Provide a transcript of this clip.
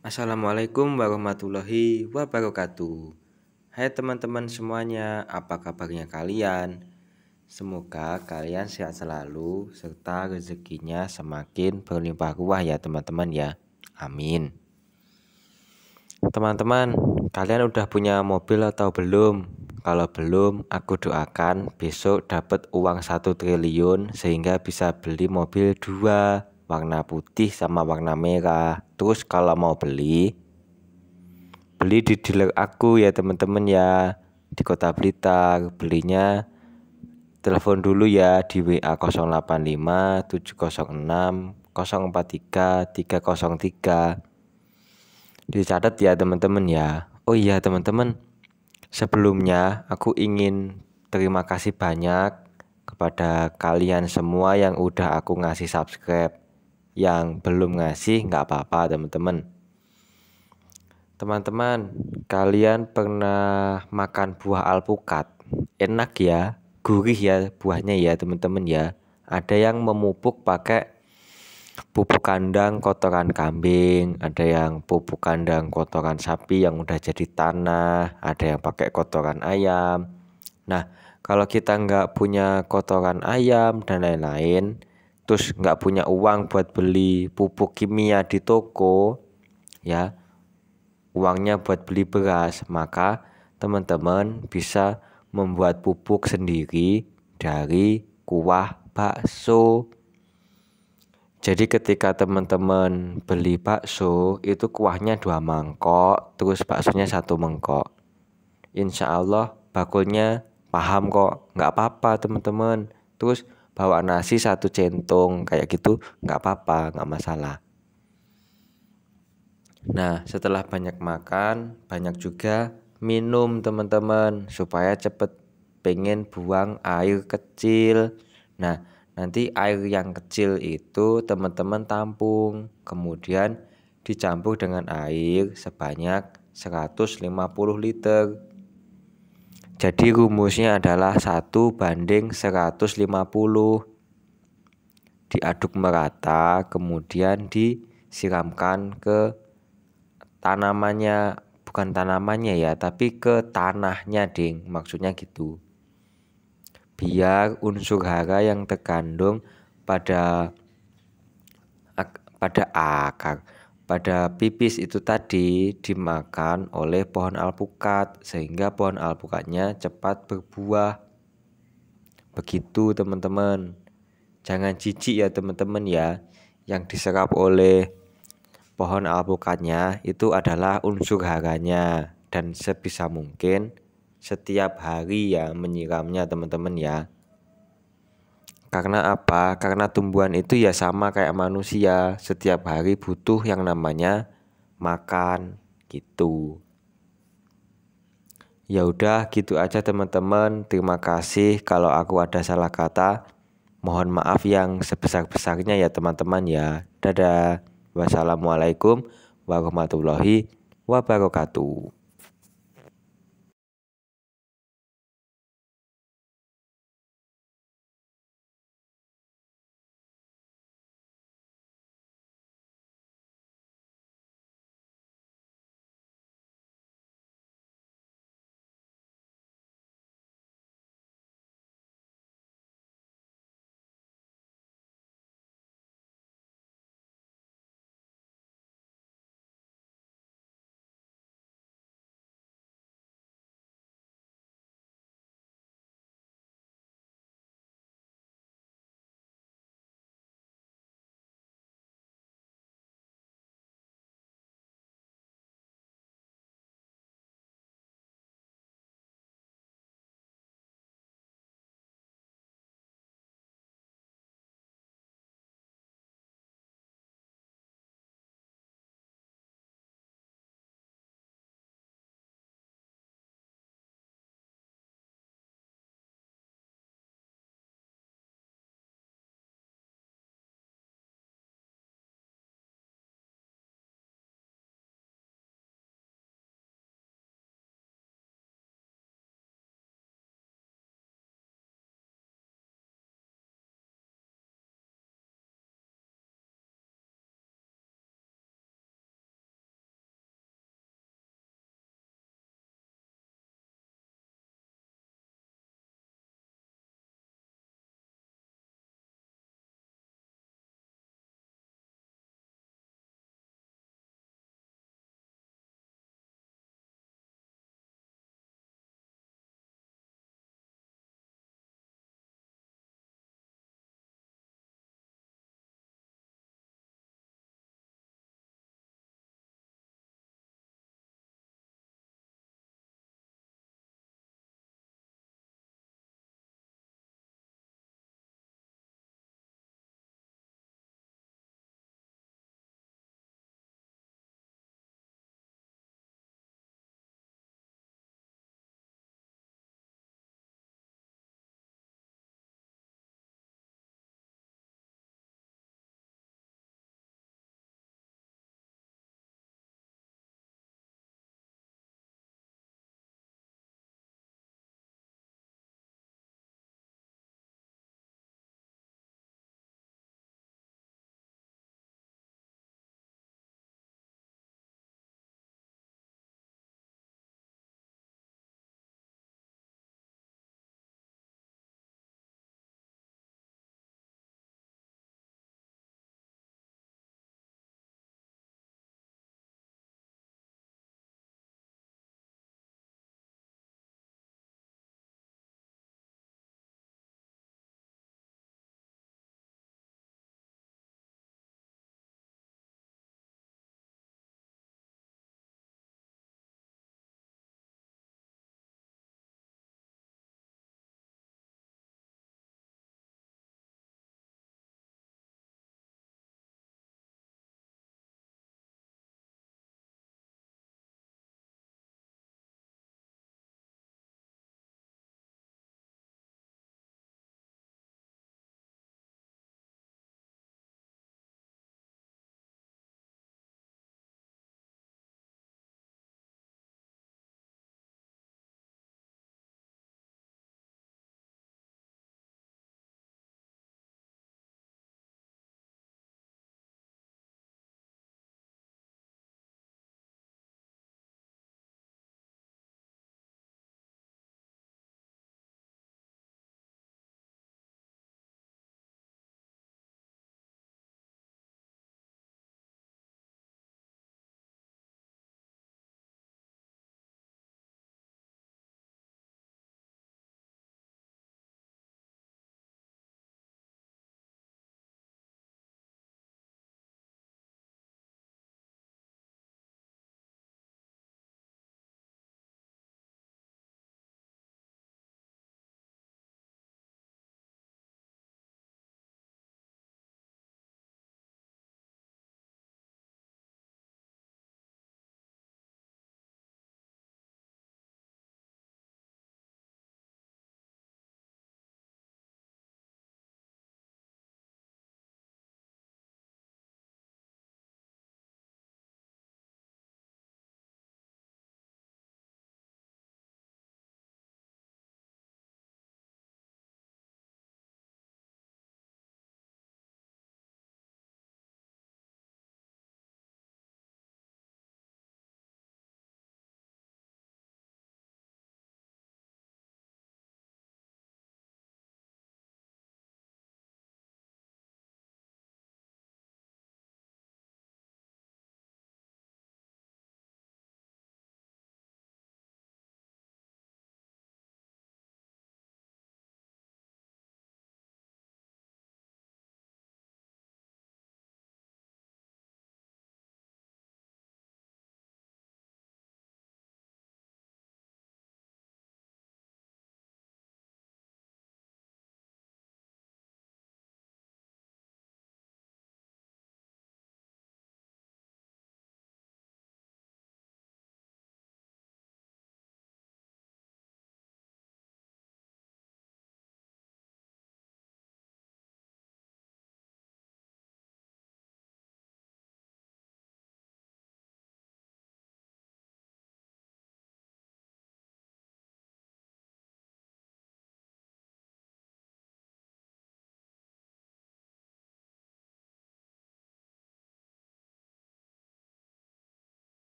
Assalamualaikum warahmatullahi wabarakatuh. Hai teman-teman semuanya, apa kabarnya kalian? Semoga kalian sehat selalu serta rezekinya semakin berlimpah ruah ya teman-teman ya. Amin. Teman-teman, kalian udah punya mobil atau belum? Kalau belum, aku doakan besok dapat uang satu triliun sehingga bisa beli mobil 2, warna putih sama warna merah terus kalau mau beli beli di dealer aku ya teman-teman ya di kota Blitar belinya telepon dulu ya di WA 085 706 043 303 dicatat ya teman-teman ya oh iya teman-teman sebelumnya aku ingin terima kasih banyak kepada kalian semua yang udah aku ngasih subscribe yang belum ngasih nggak apa-apa teman-teman teman-teman kalian pernah makan buah alpukat enak ya gurih ya buahnya ya teman-teman ya ada yang memupuk pakai pupuk kandang kotoran kambing ada yang pupuk kandang kotoran sapi yang udah jadi tanah ada yang pakai kotoran ayam nah kalau kita nggak punya kotoran ayam dan lain-lain terus nggak punya uang buat beli pupuk kimia di toko ya uangnya buat beli beras maka teman-teman bisa membuat pupuk sendiri dari kuah bakso jadi ketika teman-teman beli bakso itu kuahnya dua mangkok terus baksonya satu mangkok insya Allah bakulnya paham kok nggak apa-apa teman-teman terus bawa nasi satu centong kayak gitu nggak apa-apa nggak masalah nah setelah banyak makan banyak juga minum teman-teman supaya cepet pengen buang air kecil nah nanti air yang kecil itu teman-teman tampung kemudian dicampur dengan air sebanyak 150 liter jadi rumusnya adalah 1 banding 150 diaduk merata kemudian disiramkan ke tanamannya bukan tanamannya ya tapi ke tanahnya ding maksudnya gitu biar unsur hara yang terkandung pada pada akar pada pipis itu tadi dimakan oleh pohon alpukat sehingga pohon alpukatnya cepat berbuah. Begitu teman-teman. Jangan jijik ya teman-teman ya. Yang diserap oleh pohon alpukatnya itu adalah unsur haranya dan sebisa mungkin setiap hari ya menyiramnya teman-teman ya. Karena apa? Karena tumbuhan itu ya sama kayak manusia, setiap hari butuh yang namanya makan gitu. Ya udah gitu aja teman-teman. Terima kasih kalau aku ada salah kata. Mohon maaf yang sebesar-besarnya ya teman-teman ya. Dadah. Wassalamualaikum warahmatullahi wabarakatuh.